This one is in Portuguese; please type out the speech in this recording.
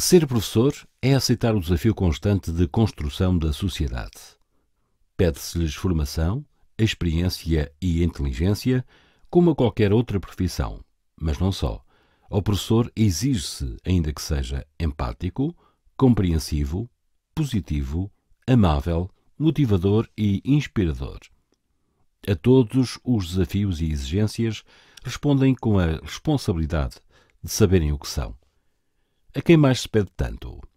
Ser professor é aceitar o desafio constante de construção da sociedade. Pede-se-lhes formação, experiência e inteligência, como a qualquer outra profissão, mas não só. Ao professor exige-se, ainda que seja empático, compreensivo, positivo, amável, motivador e inspirador. A todos os desafios e exigências respondem com a responsabilidade de saberem o que são a quem mais se pede tanto.